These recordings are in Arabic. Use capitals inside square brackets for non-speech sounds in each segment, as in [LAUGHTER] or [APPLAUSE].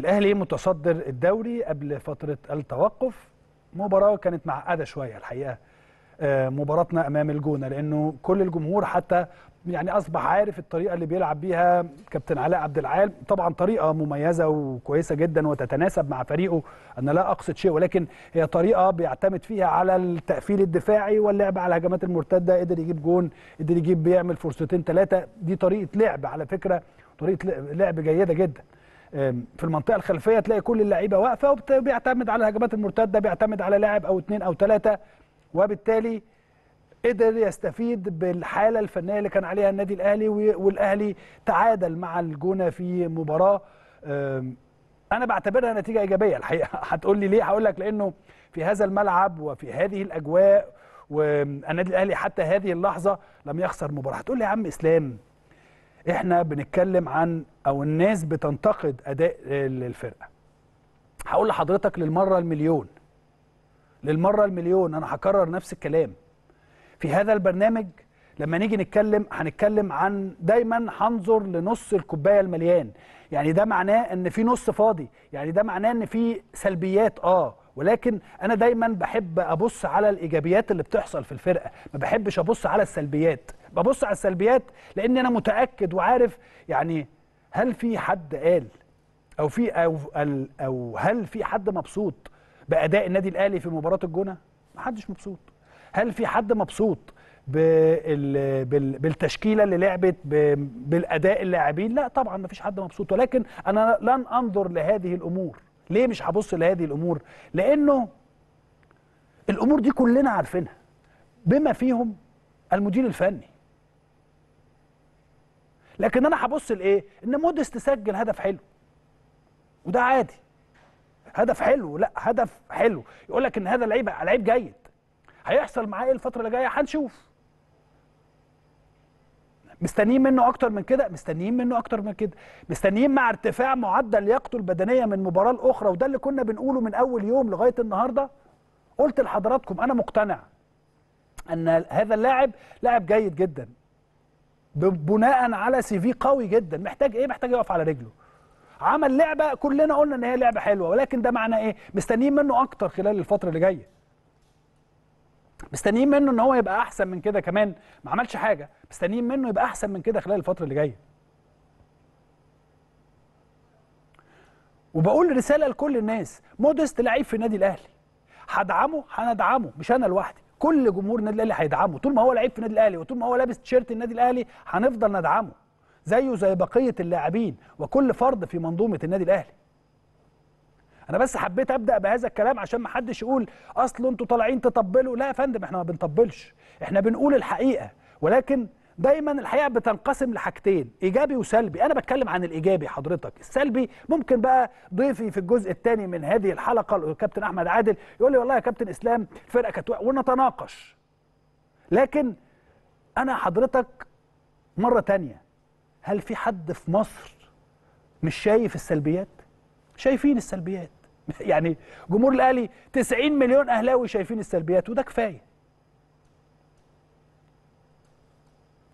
الاهلي متصدر الدوري قبل فتره التوقف مباراه كانت معقده شويه الحقيقه آه، مباراتنا امام الجونه لانه كل الجمهور حتى يعني اصبح عارف الطريقه اللي بيلعب بيها كابتن علاء عبد العال طبعا طريقه مميزه وكويسه جدا وتتناسب مع فريقه انا لا اقصد شيء ولكن هي طريقه بيعتمد فيها على التقفيل الدفاعي واللعب على الهجمات المرتده قدر يجيب جون قدر يجيب بيعمل فرصتين ثلاثه دي طريقه لعب على فكره طريقه لعب جيده جدا في المنطقه الخلفيه تلاقي كل اللعيبه واقفه وبيعتمد على الهجمات المرتده بيعتمد على لاعب او اثنين او ثلاثه وبالتالي قدر يستفيد بالحاله الفنيه اللي كان عليها النادي الاهلي والاهلي تعادل مع الجونه في مباراه انا بعتبرها نتيجه ايجابيه الحقيقه [LAUGHS] هتقول لي ليه هقول لك لانه في هذا الملعب وفي هذه الاجواء والنادي الاهلي حتى هذه اللحظه لم يخسر مباراه هتقول لي يا عم اسلام احنا بنتكلم عن او الناس بتنتقد اداء الفرقه هقول لحضرتك للمره المليون للمره المليون انا هكرر نفس الكلام في هذا البرنامج لما نيجي نتكلم هنتكلم عن دايما هنظر لنص الكوبايه المليان يعني ده معناه ان في نص فاضي يعني ده معناه ان في سلبيات اه ولكن انا دايما بحب ابص على الايجابيات اللي بتحصل في الفرقه ما بحبش ابص على السلبيات ببص على السلبيات لان انا متاكد وعارف يعني هل في حد قال او في او او هل في حد مبسوط باداء النادي الاهلي في مباراه الجونه محدش مبسوط هل في حد مبسوط بالتشكيله اللي لعبت بالاداء اللاعبين لا طبعا ما فيش حد مبسوط ولكن انا لن انظر لهذه الامور ليه مش هبص لهذه الامور لانه الامور دي كلنا عارفينها بما فيهم المدير الفني لكن انا هبص لايه ان مودست تسجل هدف حلو وده عادي هدف حلو لا هدف حلو يقول لك ان هذا لعيب لعيب جيد هيحصل معاه ايه الفتره اللي جايه هنشوف مستنيين منه اكتر من كده مستنيين منه اكتر من كده مستنيين مع ارتفاع معدل لياقته البدنيه من مباراه لاخرى وده اللي كنا بنقوله من اول يوم لغايه النهارده قلت لحضراتكم انا مقتنع ان هذا اللاعب لاعب جيد جدا بناء على سي في قوي جدا محتاج ايه محتاج يقف على رجله عمل لعبه كلنا قلنا ان هي لعبه حلوه ولكن ده معناه ايه مستنيين منه اكتر خلال الفتره اللي جايه مستنيين منه ان هو يبقى احسن من كده كمان ما عملش حاجه مستنيين منه يبقى احسن من كده خلال الفتره اللي جايه وبقول رساله لكل الناس مودست لعيب في النادي الاهلي هدعمه هندعمه مش انا لوحدي كل جمهور النادي الاهلي هيدعمه طول ما هو لعيب في النادي الاهلي وطول ما هو لابس تيشيرت النادي الاهلي هنفضل ندعمه زيه زي بقيه اللاعبين وكل فرد في منظومه النادي الاهلي انا بس حبيت ابدا بهذا الكلام عشان ما حدش يقول اصل انتوا طالعين تطبلوا لا يا فندم احنا ما بنطبلش احنا بنقول الحقيقه ولكن دايما الحقيقه بتنقسم لحاجتين ايجابي وسلبي انا بتكلم عن الايجابي حضرتك السلبي ممكن بقى ضيفي في الجزء الثاني من هذه الحلقه الكابتن احمد عادل يقول لي والله يا كابتن اسلام الفرقه كانت ونتناقش لكن انا حضرتك مره تانية هل في حد في مصر مش شايف السلبيات شايفين السلبيات [LAUGHS] يعني جمهور الاهلي 90 مليون اهلاوي شايفين السلبيات وده كفايه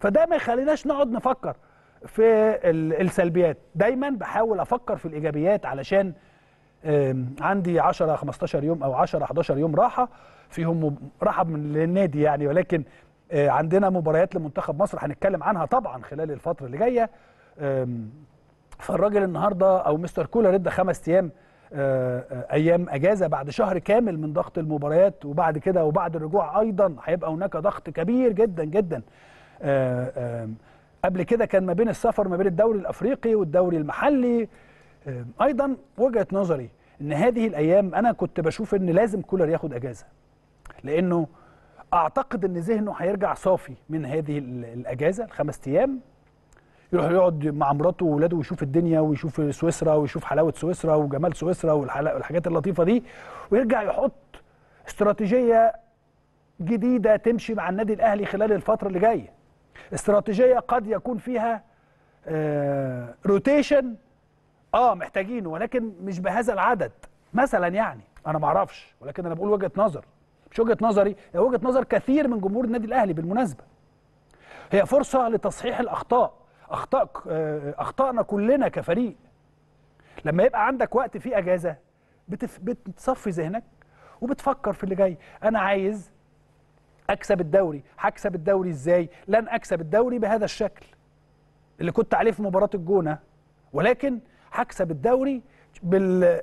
فده ما يخليناش نقعد نفكر في السلبيات دايما بحاول افكر في الايجابيات علشان عندي 10 15 يوم او 10 11 يوم راحه فيهم راحه من النادي يعني ولكن آه، عندنا مباريات لمنتخب مصر هنتكلم عنها طبعا خلال الفتره اللي جايه فالراجل النهارده او مستر كولر ادى خمس ايام آه، آه، ايام اجازه بعد شهر كامل من ضغط المباريات وبعد كده وبعد الرجوع ايضا هيبقى هناك ضغط كبير جدا جدا آه، قبل كده كان ما بين السفر ما بين الدوري الافريقي والدوري المحلي ايضا وجهه نظري ان هذه الايام انا كنت بشوف ان لازم كولر ياخد اجازه لانه اعتقد ان ذهنه هيرجع صافي من هذه الاجازه الخمس ايام يروح يقعد مع مراته واولاده ويشوف الدنيا ويشوف سويسرا ويشوف حلاوه سويسرا وجمال سويسرا والحاجات اللطيفه دي ويرجع يحط استراتيجيه جديده تمشي مع النادي الاهلي خلال الفتره اللي جايه استراتيجيه قد يكون فيها آه روتيشن اه محتاجينه ولكن مش بهذا العدد مثلا يعني انا ما اعرفش ولكن انا بقول وجهه نظر مش وجهه نظري هي وجهه نظر كثير من جمهور النادي الاهلي بالمناسبه هي فرصه لتصحيح الاخطاء اخطاء آه، اخطائنا كلنا كفريق لما يبقى عندك وقت فيه اجازه بتف... بتصفي ذهنك وبتفكر في اللي جاي انا عايز اكسب الدوري هكسب الدوري ازاي لن اكسب الدوري بهذا الشكل اللي كنت عليه في مباراه الجونه ولكن هكسب الدوري بال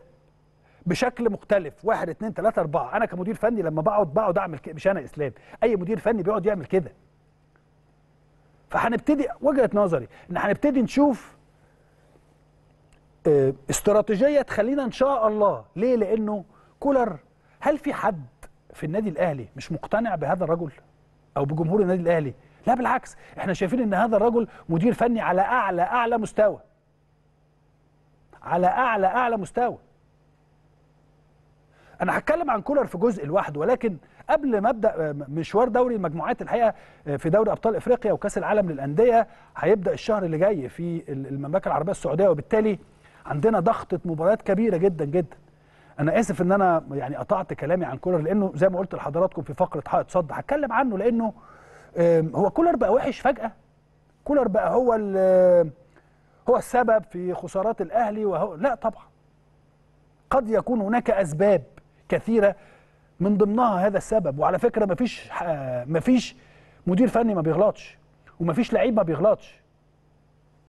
بشكل مختلف واحد اتنين تلاته اربعه انا كمدير فني لما بقعد بقعد اعمل كده مش انا اسلام اي مدير فني بيقعد يعمل كده فهنبتدي وجهه نظري ان هنبتدي نشوف آه، استراتيجيه تخلينا ان شاء الله ليه لانه كولر هل في حد في النادي الاهلي مش مقتنع بهذا الرجل او بجمهور النادي الاهلي لا بالعكس احنا شايفين ان هذا الرجل مدير فني على اعلى اعلى مستوى على اعلى اعلى مستوى انا هتكلم عن كولر في جزء لوحده ولكن قبل ما ابدا آه، مشوار دوري المجموعات الحقيقه آه، في دوري ابطال افريقيا وكاس العالم للانديه هيبدا الشهر اللي جاي في المملكه العربيه السعوديه وبالتالي عندنا ضغطه مباريات كبيره جدا جدا انا اسف ان انا يعني قطعت كلامي عن كولر لانه زي ما قلت لحضراتكم في فقره حائط صد هتكلم عنه لانه هو كولر بقى وحش فجاه كولر بقى هو هو السبب في خسارات الاهلي وهو لا طبعا قد يكون هناك اسباب كثيره من ضمنها هذا السبب وعلى فكره مفيش مفيش مدير فني ما بيغلطش ومفيش لعيب ما بيغلطش